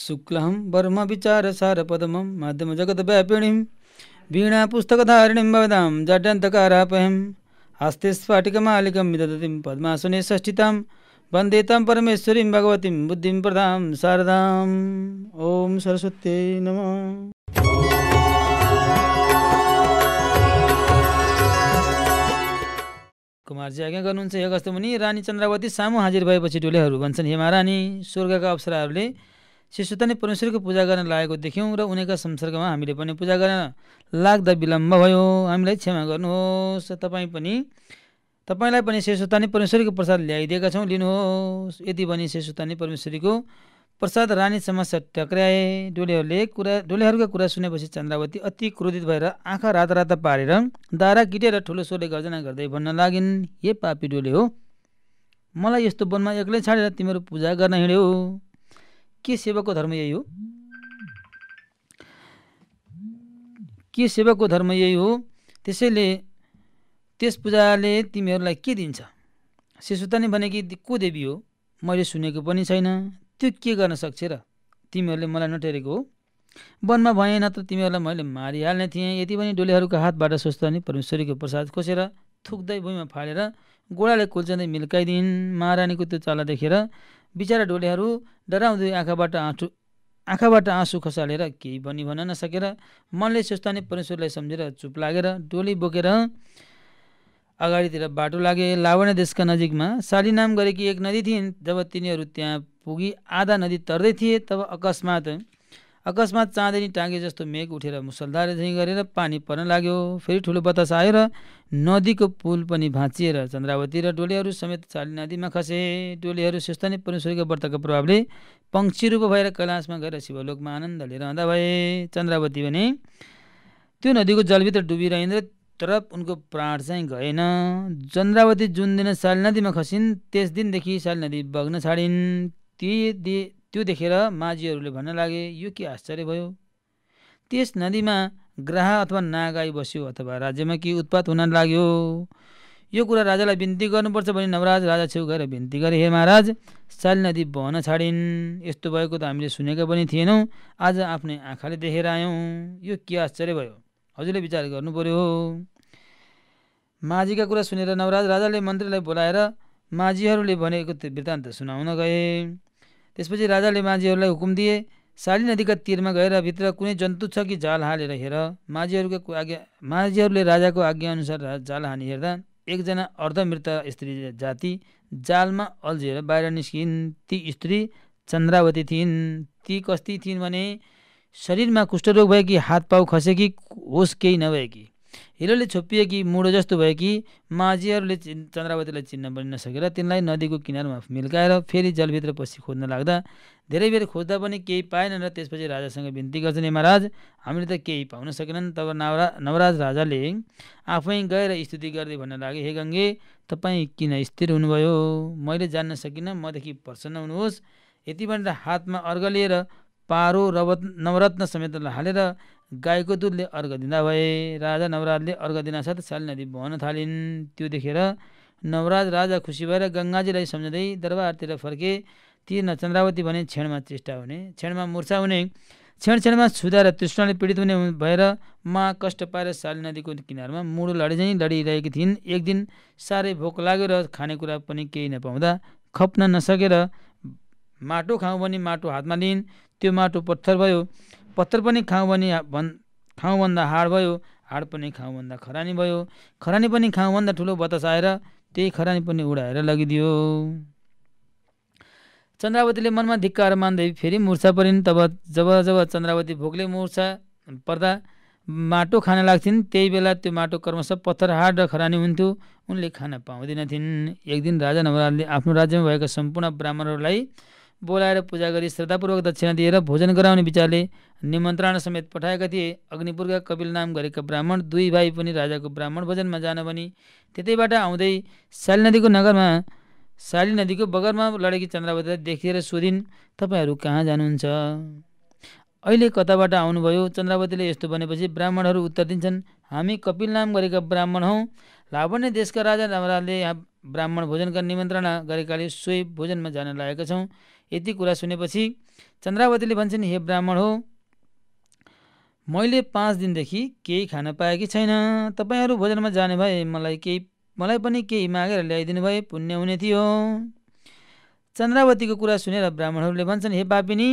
शुक्लहं ब्रह्मविचारसारपदमं माध्यमजगद्व्यापिणीं वीणापुस्तकधारिणीं भवदां जाड्यन्तकारापहं हस्ते स्फाटिकमालिकं विदधतिं पद्मासने षष्ठितां वन्दे तां परमेश्वरीं भगवतीं बुद्धिं प्रदां शारदाम् ॐ सरस्वत्यै नमः कुमारजी आज्ञा गर्नुहुन्छ कस्तो मुनि रानी चन्द्रावती सामु हाजिर भएपछि डोलेहरू भन्छन् हे महारानी स्वर्गका अप्सराहरूले शिशुता परमेश्वरीको परमेश्वरको पूजा गर्न लागेको देख्यौँ र उनीका संसर्गमा हामीले पनि पूजा गर्न लाग्दा विलम्ब भयो हामीलाई क्षमा गर्नुहोस् तपाईँ पनि तपाईँलाई पनि शिशुता परमेश्वरीको प्रसाद ल्याइदिएका छौँ लिनुहोस् यति भनी शिशुता परमेश्वरीको प्रसाद रानी समस्या टक्राए डोलेहरूले कुरा डोलेहरूको कुरा सुनेपछि चन्द्रावती अति क्रोधित भएर आँखा रात रात पारेर दारा गिटेर ठुलो स्वरले गर्जना गर्दै भन्न लागिन् हे पापी डोले हो मलाई यस्तो वनमा एक्लै छाडेर तिमीहरू पूजा गर्न हिँड्यौ के सेवकको धर्म यही हो के सेवकको धर्म यही हो त्यसैले त्यस पूजाले तिमीहरूलाई के दिन्छ नै भने कि को देवी हो मैले सुनेको पनि छैन त्यो के गर्न सक्छ र तिमीहरूले मलाई नटेरेको हो वनमा भएन त तिमीहरूलाई मैले मारिहाल्ने थिएँ यति पनि डोलेहरूको हातबाट सोच्दा नि परमेश्वरीको प्रसाद खोसेर थुक्दै भुइँमा फालेर गोडाले कुल्चाँदै मिल्काइदिन् महारानीको त्यो चाला देखेर बिचरा डोलेहरू डराउँदै आँखाबाट आँसु आँखाबाट आँसु खसालेर केही पनि भन्न नसकेर मनले सुस्ताने परमेश्वरलाई सम्झेर चुप लागेर डोली बोकेर अगाडितिर बाटो लागे लावण्य देशका नजिकमा साली नाम गरेकी एक नदी थिइन् जब तिनीहरू त्यहाँ पुगी आधा नदी तर्दै थिए तब अकस्मात अकस्मात चाँदनी टाँगे जस्तो मेघ उठेर मुसलधारे झैँ गरेर पानी पर्न लाग्यो फेरि ठुलो बतास आएर नदीको पुल पनि भाँचिएर चन्द्रावती र डोलेहरू समेत चाली नदीमा खसे डोलेहरू नै परमेश्वरको व्रतको प्रभावले पङ्क्षी रूप भएर कैलाशमा गएर शिवलोकमा आनन्दले रहँदा भए चन्द्रावती भने त्यो नदीको जलभित्र डुबिरहेन्द्र तर उनको प्राण चाहिँ गएन चन्द्रावती जुन दिन साली नदीमा खसिन् त्यस दिनदेखि साली नदी बग्न छाडिन् ती दि त्यो देखेर माझीहरूले भन्न लागे यो के आश्चर्य भयो त्यस नदीमा ग्राह अथवा नागाई बस्यो अथवा राज्यमा के उत्पात हुन लाग्यो यो कुरा राजालाई बिन्ती गर्नुपर्छ भने नवराज राजा छेउ गएर बिन्ती गरे हे महाराज साल नदी बहन छाडिन् यस्तो भएको त हामीले सुनेका पनि थिएनौँ आज आफ्नै आँखाले देखेर आयौँ यो के आश्चर्य भयो हजुरले विचार गर्नु पऱ्यो माझीका कुरा सुनेर नवराज राजाले मन्त्रीलाई बोलाएर माझीहरूले भनेको त्यो वृत्तान्त सुनाउन गए त्यसपछि राजाले माझीहरूलाई हुकुम दिए साली नदीका तिरमा गएर भित्र कुनै जन्तु छ कि जाल हालेर हेर माझीहरूको आज्ञा माझीहरूले राजाको आज्ञाअनुसार जाल हानी हेर्दा एकजना अर्धमृत स्त्री जाति जालमा अल्झेर बाहिर निस्किन् ती स्त्री चन्द्रावती थिइन् ती कस्ती थिइन् भने शरीरमा कुष्ठरोग भयो हात पाउ खसेकी होस् केही नभएकी हिलोले कि मुडो जस्तो भयो कि माझीहरूले चन्द्रावतीलाई चिन्न पनि नसकेर तिनलाई नदीको किनारमा मिल्काएर फेरि जलभित्र पछि खोज्न लाग्दा धेरै बेर खोज्दा पनि केही पाएनन् र त्यसपछि राजासँग बिन्ती गर्छन् महाराज हामीले त केही पाउन सकेनन् तब नवरा नवराज राजाले आफै गएर स्तुति गर्दै भन्न लागे हे गङ्गे तपाईँ किन स्थिर हुनुभयो मैले जान्न सकिनँ मदेखि प्रसन्न हुनुहोस् यति भनेर हातमा अर्घ लिएर पारो रवत नवरत्न समेत हालेर गाईको दुधले अर्घ दिँदा भए राजा नवराजले अर्घ दिनासाथ साली नदी बहन थालिन् त्यो देखेर नवराज राजा खुसी भएर गङ्गाजीलाई सम्झँदै दरबारतिर फर्के ती चन्द्रावती भने क्षणमा चेष्टा हुने क्षणमा मुर्छा हुने क्षण क्षणमा छुदा र तृष्णाले पीडित हुने भएर मा कष्ट पाएर साली नदीको किनारमा मुडो लडिँझैँ लडिरहेकी थिइन् एक दिन साह्रै भोक लाग्यो र खानेकुरा पनि केही नपाउँदा खप्न नसकेर माटो खाउँ भने माटो हातमा लिइन् त्यो माटो पत्थर भयो पत्तर पनि खाउँ भने भन् भन्दा हाड भयो हाड पनि भन्दा खरानी भयो खरानी पनि भन्दा ठुलो बतास आएर त्यही खरानी पनि उडाएर लगिदियो चन्द्रावतीले मनमा धिक्कार मान्दै फेरि मुर्छा परिन् तब जब जब चन्द्रावती भोकले मुर्छा पर्दा माटो खान लाग्थिन् त्यही बेला त्यो माटो कर्मश पत्थर हाड र खरानी हुन्थ्यो उनले खान पाउँदैनथिन् एक दिन राजा नवराजले आफ्नो राज्यमा भएका सम्पूर्ण ब्राह्मणहरूलाई बोलाएर पूजा गरी श्रद्धापूर्वक दक्षिणा दिएर भोजन गराउने विचारले निमन्त्रण समेत पठाएका थिए अग्निपुरका कपिल नाम गरेका ब्राह्मण दुई भाइ पनि राजाको ब्राह्मण भोजनमा जान भनी त्यतैबाट आउँदै शाली नदीको नगरमा शाली नदीको बगरमा लडेकी चन्द्रावतीलाई देखिएर सोधिन् तपाईँहरू कहाँ जानुहुन्छ अहिले कताबाट आउनुभयो चन्द्रावतीले यस्तो भनेपछि ब्राह्मणहरू उत्तर दिन्छन् हामी कपिल नाम गरेका ब्राह्मण हौँ लावण्य देशका राजा रामराजले यहाँ ब्राह्मण भोजनका निमन्त्रणा गरेकाले सोही भोजनमा जान लागेका छौँ यति कुरा सुनेपछि चन्द्रावतीले भन्छन् हे ब्राह्मण हो मैले पाँच दिनदेखि केही खान पाएकी छैन तपाईँहरू भोजनमा जाने भए मलाई केही मलाई पनि केही मागेर ल्याइदिनु भए पुण्य हुने थियो चन्द्रावतीको कुरा सुनेर ब्राह्मणहरूले भन्छन् हे बापिनी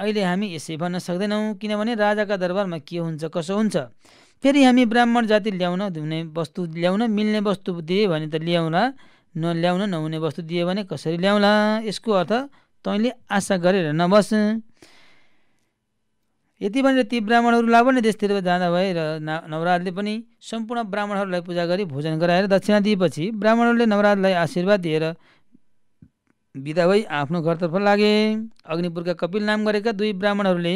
अहिले हामी यसै भन्न सक्दैनौँ किनभने राजाका दरबारमा के हुन्छ कसो हुन्छ फेरि हामी ब्राह्मण जाति ल्याउन धुने वस्तु ल्याउन मिल्ने वस्तु दिए भने त ल्याउँला नल्याउन नहुने वस्तु दिए भने कसरी ल्याउँला यसको अर्थ तैँले आशा कर नबस यति ती ब्राह्मण लावण्य देशतिर जाँदा भए र ना नवराजले पनि संपूर्ण ब्राह्मण पूजा करी भोजन गराएर दक्षिणा दिए पीछे ब्राह्मण ने नवराजलाई आशीर्वाद दिए बिदा भई आफ्नो घरतर्फ लगे अग्निपुर का कपिल नाम कर दुई ब्राह्मणहरूले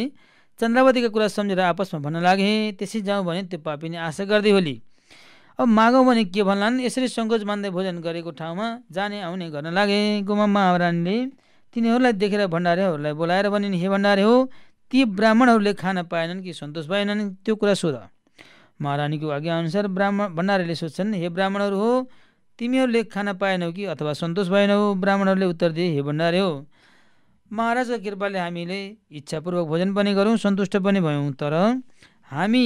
चन्द्रावतीका कुरा सम्झेर आपसमा भन्न लागे त्यसै जाउँ भने त्यो पापी ने आशा गर्दै होली अब मागौँ भने के भन्लान् इसी सङ्कोच मंद भोजन ठाव में जाने आउने लगे गुमा गोमा ने तिनीहरूलाई देखेर भण्डारेहरूलाई बोलाएर भनिन् हे भण्डारे हो ती ब्राह्मणहरूले खान पाएनन् कि सन्तोष भएनन् त्यो कुरा सोध महारानीको आज्ञाअनुसार ब्राह्मण भण्डारेले सोध्छन् हे ब्राह्मणहरू हो तिमीहरूले खान पाएनौ कि अथवा सन्तोष भएनौ ब्राह्मणहरूले उत्तर दिए हे भण्डारे हो महाराजको कृपाले हामीले इच्छापूर्वक भोजन पनि गऱ्यौँ सन्तुष्ट पनि भयौँ तर हामी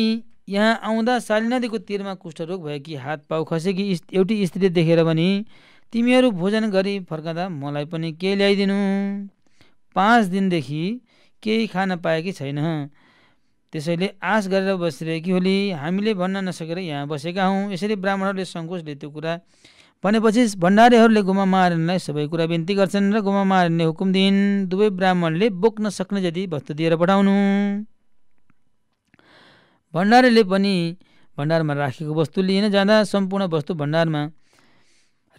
यहाँ आउँदा शाली नदीको तिरमा कुष्ठरोग भयो कि हात पाउ खसे कि एउटी स्त्री देखेर भने तिमीहरू भोजन गरी फर्कँदा मलाई पनि के ल्याइदिनु पाँच दिनदेखि केही खान पाएकी छैन त्यसैले आश गरेर बसिरहेकी होली हामीले भन्न नसकेर यहाँ बसेका हौँ यसरी ब्राह्मणहरूले सङ्कोचले त्यो कुरा भनेपछि भण्डारीहरूले गुमा मारनलाई सबै कुरा बिन्ती गर्छन् र गुमा मारनले हुकुम दिइन् दुवै ब्राह्मणले बोक्न सक्ने जति वस्तु दिएर पठाउनु भण्डारीले पनि भण्डारमा राखेको वस्तु लिन जाँदा सम्पूर्ण वस्तु भण्डारमा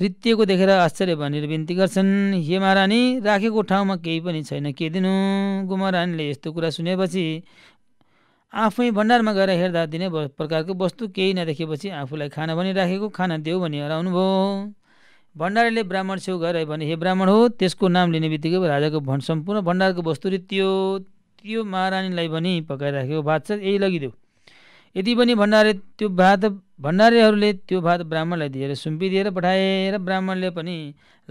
रित्तिएको देखेर आश्चर्य भनेर बिन्ती गर्छन् हे महारानी राखेको ठाउँमा केही पनि छैन के दिनु गुमा रानीले यस्तो कुरा सुनेपछि आफै भण्डारमा गएर हेर्दा दिने प्रकारको वस्तु केही नदेखेपछि आफूलाई खाना पनि राखेको खाना देऊ भनी हराउनु भयो भण्डारीले ब्राह्मण छेउ गएर भने हे ब्राह्मण हो त्यसको नाम लिने बित्तिकै राजाको भन् सम्पूर्ण भण्डारको वस्तु रित्तियो त्यो महारानीलाई पनि पकाइराखेको भात छ यही लगिदेऊ यति पनि भण्डारे त्यो भात भण्डारेहरूले त्यो भात ब्राह्मणलाई दिएर सुम्पिदिएर पठाएर ब्राह्मणले पनि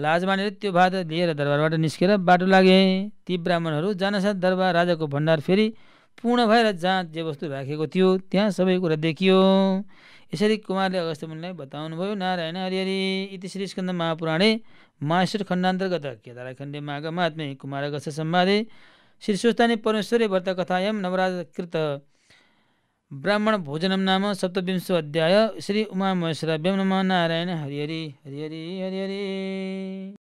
लाज मानेर त्यो भात लिएर दरबारबाट निस्केर बाटो लागे ती ब्राह्मणहरू जानसाथ दरबार राजाको भण्डार फेरि पूर्ण भएर जहाँ जे वस्तु राखेको थियो त्यहाँ सबै कुरा देखियो यसरी कुमारले अगस्त मुनिलाई बताउनुभयो नारायण हरिहरि इति श्री स्कन्द महापुराणे मास्टर खण्डान्तर्गत केदारखण्डे माघ महात्मे कुमार अगस्त सम्वादे कथा एम नवराज कृत ब्राह्मण भोजनम नाम सप्तविंशो अध्याय श्री उमा महेश्वर व्यम नम नारायण हरिहरि हरिहरि हरिहरि